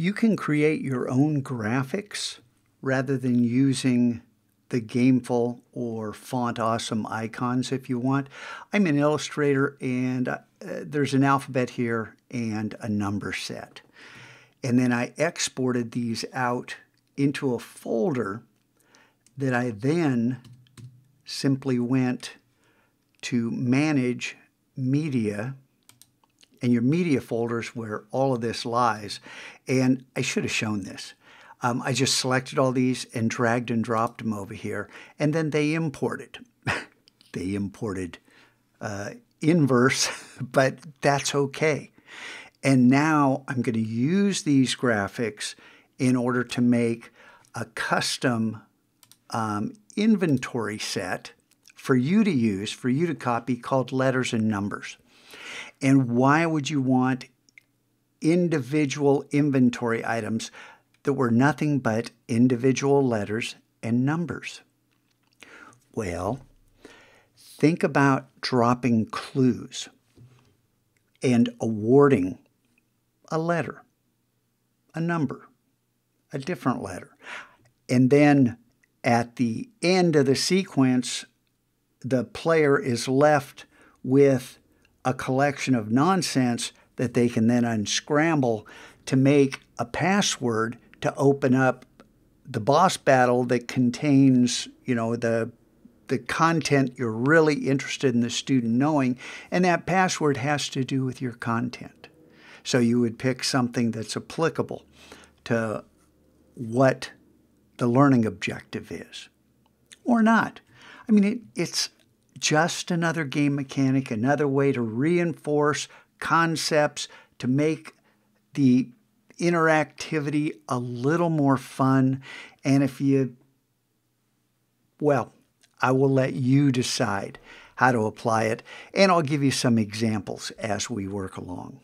you can create your own graphics rather than using the Gameful or Font Awesome icons if you want. I'm in Illustrator and uh, there's an alphabet here and a number set. And then I exported these out into a folder that I then simply went to Manage Media and your media folders where all of this lies. And I should have shown this. Um, I just selected all these and dragged and dropped them over here. And then they imported. they imported uh, inverse, but that's okay. And now I'm going to use these graphics in order to make a custom um, inventory set for you to use, for you to copy, called letters and numbers. And why would you want individual inventory items that were nothing but individual letters and numbers? Well, think about dropping clues and awarding a letter, a number, a different letter. And then at the end of the sequence, the player is left with a collection of nonsense that they can then unscramble to make a password to open up the boss battle that contains, you know, the the content you're really interested in the student knowing, and that password has to do with your content. So you would pick something that's applicable to what the learning objective is or not. I mean, it, it's just another game mechanic, another way to reinforce concepts, to make the interactivity a little more fun. And if you, well, I will let you decide how to apply it, and I'll give you some examples as we work along.